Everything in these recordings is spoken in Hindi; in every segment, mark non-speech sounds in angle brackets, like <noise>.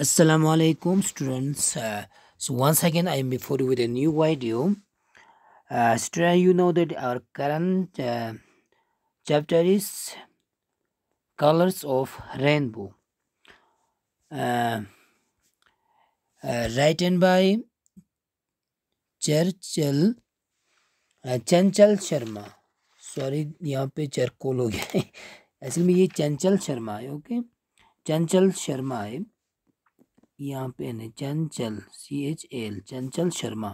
assalamu alaikum students uh, so once again i am before you with a new video uh, you know that our current uh, chapter is colors of rainbow uh, uh, written by churchill चंचल शर्मा सॉरी यहाँ पे चरकोल हो गया है असल में ये चंचल शर्मा है okay? चंचल शर्मा है यहाँ पे है चंचल सी H L Chanchal Sharma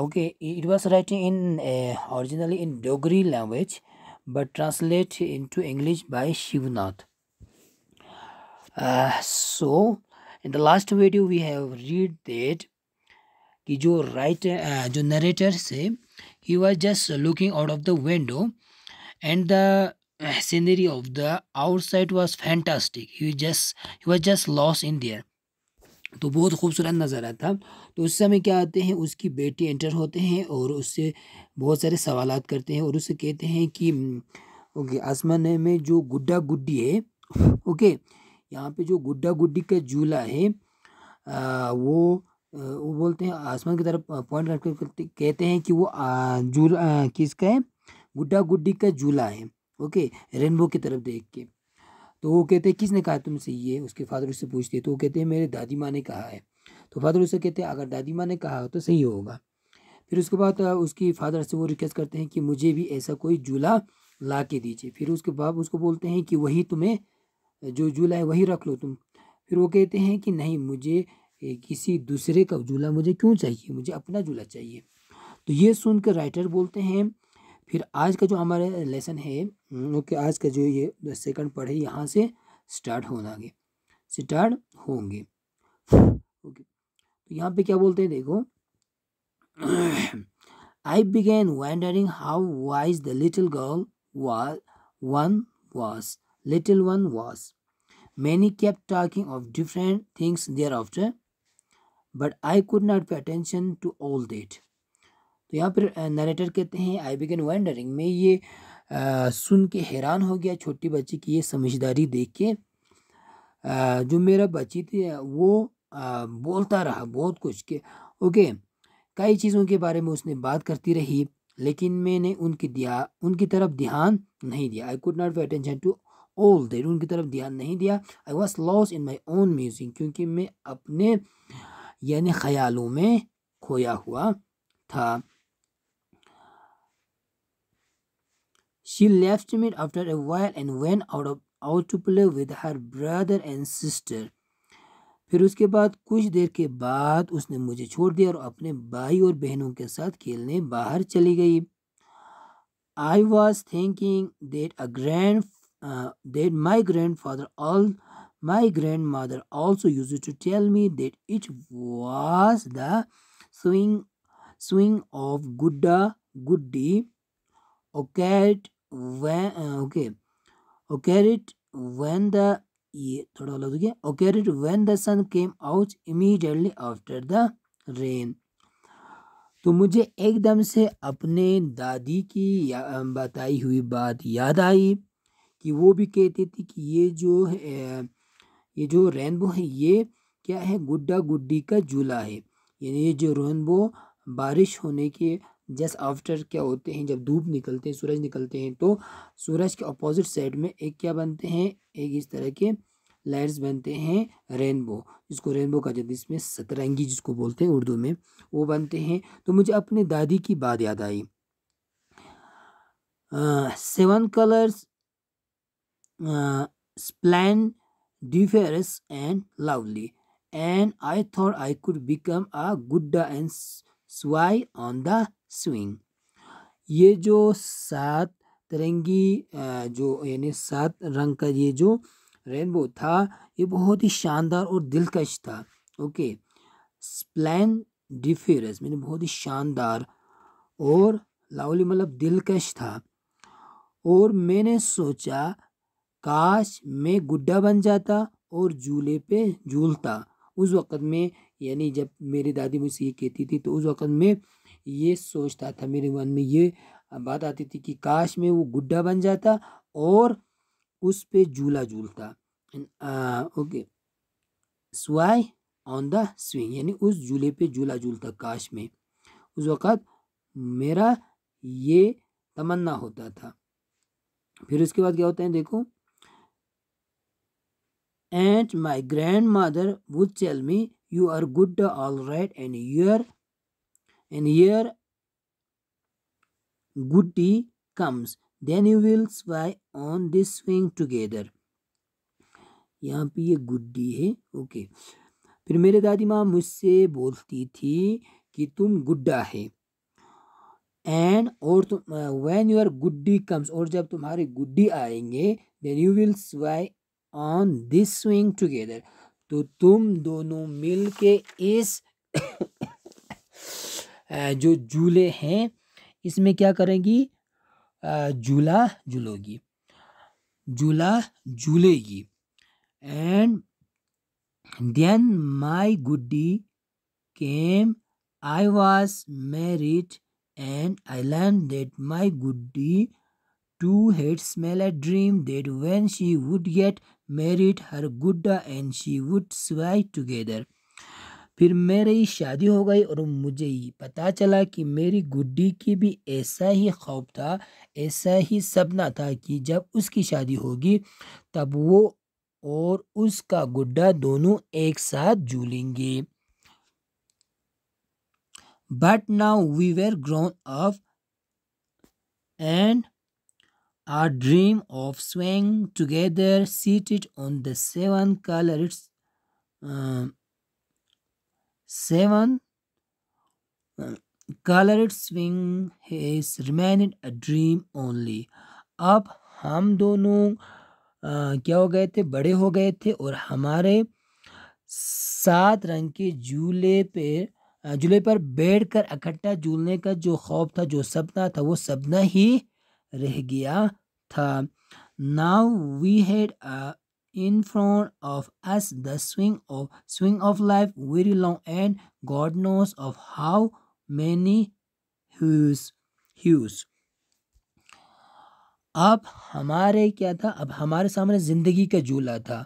okay it was writing in originally in Dogri language but translate into English by Shivnath. Uh, so in the last video we have read that कि जो राइटर जो नरेटर से he was just looking out of the window and the scenery of the outside was fantastic he just he was just lost in there तो बहुत खूबसूरत नज़ारा था तो उस समय क्या आते हैं उसकी बेटी एंटर होते हैं और उससे बहुत सारे सवाल करते हैं और उससे कहते हैं कि हम्म, ओके आसमान में जो गुड्डा गुड्डी है ओके यहाँ पे जो गुड्डा गुड्डी का झूला है आ, वो वो बोलते हैं आसमान की तरफ पॉइंट करके कहते हैं कि वो झूला किसका है गुड्डा गुड्डी का झूला है ओके रेनबो की तरफ देख के तो वो कहते हैं किसने कहा तुमसे ये उसके फादर उससे पूछते तो वो कहते हैं मेरे दादी माँ ने कहा है तो फादर उससे कहते हैं अगर दादी माँ ने कहा हो तो सही होगा फिर उसके बाद उसकी फादर से वो रिक्वेस्ट करते हैं कि मुझे भी ऐसा कोई झूला ला के दीजिए फिर उसके बाप उसको बोलते हैं कि वही तुम्हें जो झूला है वही रख लो तुम फिर वो कहते हैं कि नहीं मुझे किसी दूसरे का झूला मुझे क्यों चाहिए मुझे अपना झूला चाहिए तो ये सुनकर राइटर बोलते हैं फिर आज का जो हमारा लेसन है ओके आज का जो ये सेकंड पढ़े है यहाँ से स्टार्ट होना होनागे स्टार्ट होंगे ओके तो यहाँ पे क्या बोलते हैं देखो I began wondering how wise the little girl one was little one was many kept talking of different things thereafter but I could not pay attention to all that तो यहाँ पर नरेटर कहते हैं आई बिगन वंडरिंग में ये आ, सुन के हैरान हो गया छोटी बच्ची की ये समझदारी देख के जो मेरा बच्ची थी वो आ, बोलता रहा बहुत कुछ के ओके कई चीज़ों के बारे में उसने बात करती रही लेकिन मैंने उनकी दिया उनकी तरफ ध्यान नहीं दिया I could not pay attention to all there उनकी तरफ ध्यान नहीं दिया I was lost in my own music क्योंकि मैं अपने यानी ख्यालों में खोया हुआ था She left me after a while and went out of out to play with her brother and sister. फिर उसके बाद कुछ देर के बाद उसने मुझे छोड़ दिया और अपने भाई और बहनों के साथ खेलने बाहर चली गई I was thinking that a grand that my grandfather or my grandmother also use to tell me that it was the swing swing of गुड्डा गुड्डी ओकेट when uh, okay occurred when the ये थोड़ा अलग देखिए occurred when the sun came out immediately after the rain तो मुझे एकदम से अपने दादी की बताई हुई बात याद आई कि वो भी कहती थी कि ये जो है ये जो रेनबो है ये क्या है गुड्डा गुड्डी का झूला है यानी ये जो रेनबो बारिश होने के जस्ट आफ्टर क्या होते हैं जब धूप निकलते हैं सूरज निकलते हैं तो सूरज के अपोजिट साइड में एक क्या बनते हैं एक इस तरह के लाइट्स बनते हैं रेनबो जिसको रेनबो का जाता है इसमें सतरंगी जिसको बोलते हैं उर्दू में वो बनते हैं तो मुझे अपने दादी की बात याद आई seven colours splendiferous and lovely and I thought I could become a गुड्डा and sway on the swing ये जो सात तरंगी जो यानी सात रंग का ये जो रेनबो था ये बहुत ही शानदार और दिलकश था ओके स्प्लैन डिफेरस मैंने बहुत ही शानदार और लावली मतलब दिलकश था और मैंने सोचा काश मैं गुड्डा बन जाता और झूले पे झूलता उस वक़्त में यानी जब मेरी दादी मुझसे ये कहती थी तो उस वक़्त में ये सोचता था मेरे मन में ये बात आती थी कि काश में वो गुड्डा बन जाता और उस पर झूला झूलता okay sway on the swing यानी उस झूले पे झूला झूलता काश में उस वक़्त मेरा ये तमन्ना होता था फिर उसके बाद क्या होता है देखो and my grandmother would tell me you are good all right and here and here goody comes then you will sway on this swing together यहाँ पे ये गुड्डी है ओके फिर मेरे दादी माँ मुझसे बोलती थी कि तुम गुड्डा है एंड और तुम व्हेन योर गुड्डी कम्स और जब तुम्हारे गुड्डी आएंगे then you will sway on this swing together तो तुम दोनों मिल के इस <coughs> जो झूले हैं इसमें क्या करेंगी झूला झूलोगी झूला झूलेगी एंड देन माई गुड्डी came I was married and I learn that my गुड्डी Two heads smelled a dream that when she would get married her Gudda and she would sway together. फिर मेरी शादी हो गई और मुझे ही पता चला कि मेरी गुड्डी की भी ऐसा ही खौफ था ऐसा ही सपना था कि जब उसकी शादी होगी तब वो और उसका गुड्डा दोनों एक साथ झूलेंगे but now we were grown up and A dream of swaying together, seated on the seven colored uh, seven uh, colored swing has remained a dream only. अब हम दोनों आ, क्या हो गए थे बड़े हो गए थे और हमारे सात रंग के झूले पे झूले पर बैठकर इकट्ठा झूलने का जो खौफ था जो सपना था वो सपना ही रह गया था now we had in front of us the swing of swing of life very long and God knows of how many hues अब हमारे क्या था अब हमारे सामने ज़िंदगी का झूला था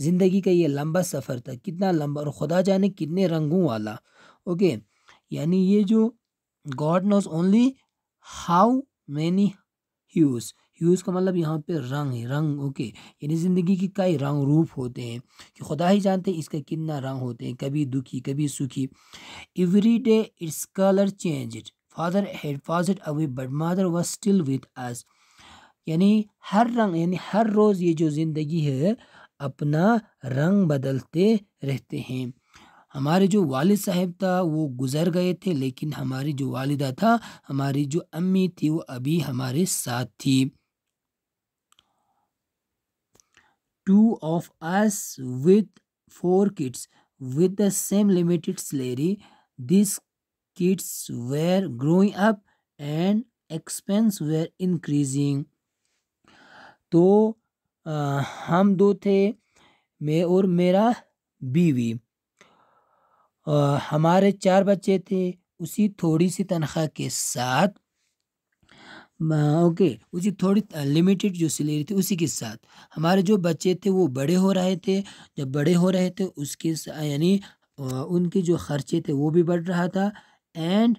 ज़िंदगी का ये लंबा सफ़र था कितना लंबा और खुदा जाने कितने रंगों वाला ओके यानी ये जो God knows only how many hues hues का मतलब यहाँ पे रंग है रंग ओके यानी ज़िंदगी की कई रंग रूप होते हैं कि खुदा ही जानते हैं इसका कितना रंग होते हैं कभी दुखी कभी सुखी every day its colour change it father had passed away but mother was still with us यानी हर रंग यानी हर रोज़ ये जो ज़िंदगी है अपना रंग बदलते रहते हैं हमारे जो वालिद साहब था वो गुज़र गए थे लेकिन हमारी जो वालिदा था हमारी जो अम्मी थी वो अभी हमारे साथ थी two of us with four kids with the same limited salary this kids were growing up and expenses were increasing तो आ, हम दो थे मैं और मेरा बीवी हमारे चार बच्चे थे उसी थोड़ी सी तनख्वाह के साथ ओके उसी थोड़ी लिमिटेड जो सैलरी थी उसी के साथ हमारे जो बच्चे थे वो बड़े हो रहे थे जब बड़े हो रहे थे उसके यानी उनके जो खर्चे थे वो भी बढ़ रहा था and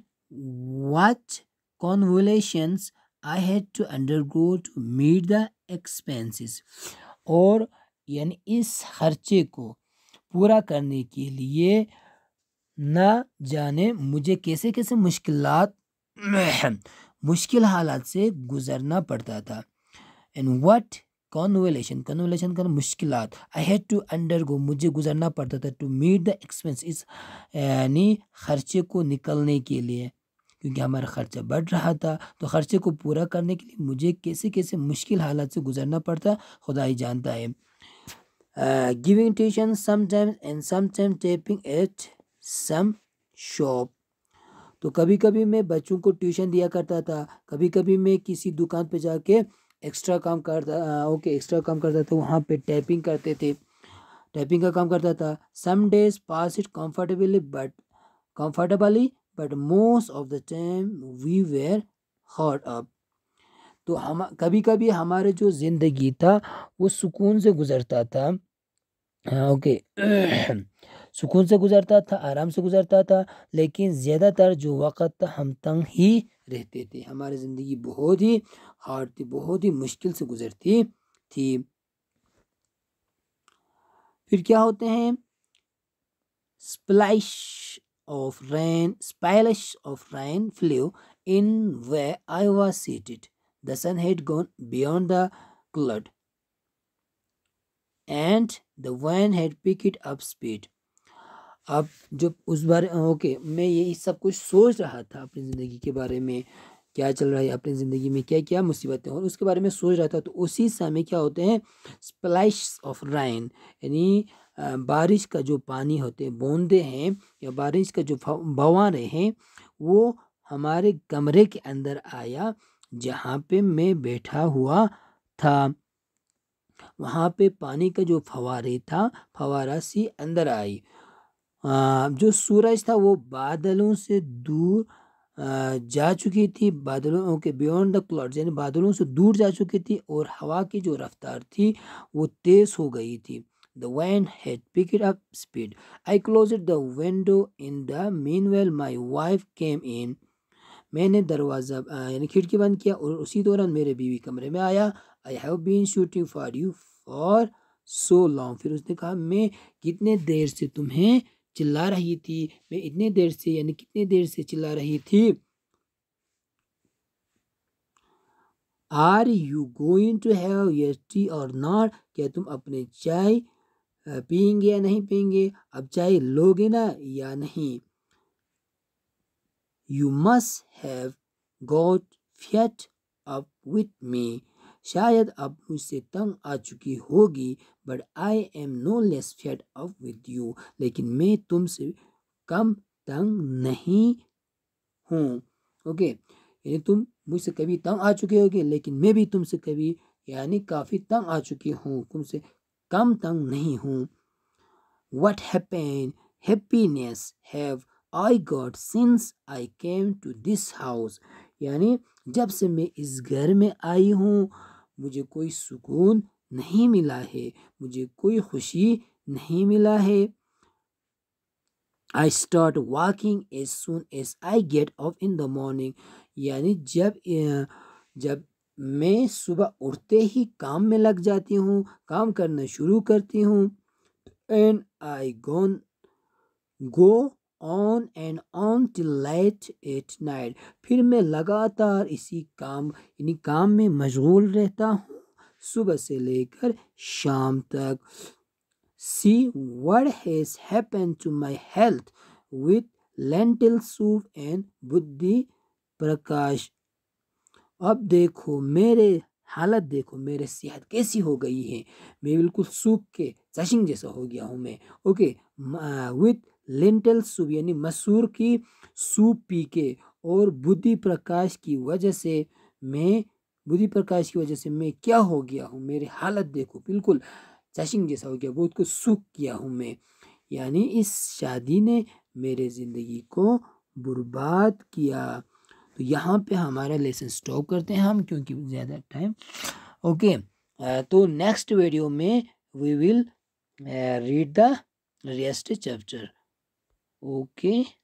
what convolutions I had to under to meet the expenses और यानी इस खर्चे को पूरा करने के लिए ना जाने मुझे कैसे कैसे मुश्किल मुश्किल हालात से गुजरना पड़ता था एंड वट कॉन्वेलेशन कॉन्वेलेशन का मुश्किल I had to undergo मुझे गुजरना पड़ता था टू मीट द एक्सपेंस इस यानी खर्चे को निकलने के लिए क्योंकि हमारा खर्चा बढ़ रहा था तो खर्चे को पूरा करने के लिए मुझे कैसे कैसे मुश्किल हालात से गुजरना पड़ता खुदा ही जानता है giving tuition sometimes and sometimes typing at some shop तो कभी कभी मैं बच्चों को ट्यूशन दिया करता था कभी कभी मैं किसी दुकान पे जाके एक्स्ट्रा काम करता ओके एक्स्ट्रा काम करता था तो वहाँ पे टाइपिंग करते थे टाइपिंग का काम करता था some days pass it comfortably but comfortably but most of the time we were hard up तो हम कभी कभी हमारे जो ज़िंदगी था वो सुकून से गुज़रता था ओके सुकून से गुजरता था आराम से गुजरता था लेकिन ज़्यादातर जो वक़्त था हम तंग ही रहते थे हमारी ज़िंदगी बहुत ही हार्ड थी बहुत ही मुश्किल से गुजरती थी फिर क्या होते हैं splash of rain splash of rain flew in way I was seated the sun had gone beyond the cloud and the wind had picked it up speed आप जो उस बारे हाँ, ओके मैं यही सब कुछ सोच रहा था अपनी ज़िंदगी के बारे में क्या चल रहा है अपनी ज़िंदगी में क्या क्या मुसीबतें और उसके बारे में सोच रहा था तो उसी समय क्या होते हैं स्प्लैश ऑफ राइन यानी बारिश का जो पानी होते हैं बूंदे हैं या बारिश का जो बवारे हैं वो हमारे कमरे के अंदर आया जहाँ पे मैं बैठा हुआ था वहाँ पे पानी का जो फवारे था फवारा सी अंदर आई जो सूरज था वो बादलों से दूर जा चुकी थी बादलों के बियॉन्ड द क्लाउड्स यानी बादलों से दूर जा चुकी थी और हवा की जो रफ्तार थी वो तेज़ हो गई थी The wind had picked I close I the the in the the well my wife came in मैंने दरवाज़ा यानी खिड़की बंद किया और उसी दौरान मेरे बीवी कमरे में आया I have been shouting for you for so long फिर उसने कहा मैं कितने देर से तुम्हें चिल्ला रही थी मैं इतने देर से यानी कितने देर से चिल्ला रही थी are you going to have yes tea or not क्या तुम अपने चाय पियेंगे या नहीं पियेंगे अब चाय लोगे ना या नहीं you must have got fed up with me शायद अब मुझसे तंग आ चुकी होगी but I am no less fed up with you लेकिन मैं तुमसे कम तंग नहीं हूँ ओके यानी तुम मुझसे कभी तंग आ चुके होगे लेकिन मैं भी तुमसे कभी यानी काफ़ी तंग आ चुकी हूँ तुमसे कम तंग नहीं हूँ what happen happiness have I got since I came to this house यानी जब से मैं इस घर में आई हूँ मुझे कोई सुकून नहीं मिला है मुझे कोई खुशी नहीं मिला है I start walking as soon as I get off in the morning यानी जब जब मैं सुबह उठते ही काम में लग जाती हूँ काम करना शुरू करती हूँ and I go on and on till late at night फिर मैं लगातार इसी काम यानी काम में मशगूल रहता हूँ सुबह से लेकर शाम तक see what has happen to my health with lentil soup and Buddhi Prakash अब देखो मेरे हालत देखो मेरे सेहत कैसी हो गई है मैं बिल्कुल सूख के चशिंग जैसा हो गया हूँ मैं okay with uh, lentil soup यानी मसूर की सूप पी के और बुद्धि प्रकाश की वजह से मैं बुद्धि प्रकाश की वजह से मैं क्या हो गया हूँ मेरी हालत देखो बिल्कुल चशिंग जैसा हो गया बहुत कुछ सुख किया हूँ मैं यानी इस शादी ने मेरे ज़िंदगी को बर्बाद किया तो यहाँ पे हमारा लेसन स्टॉप करते हैं हम क्योंकि ज़्यादा टाइम ओके तो नेक्स्ट वीडियो में we will read the rest chapter ok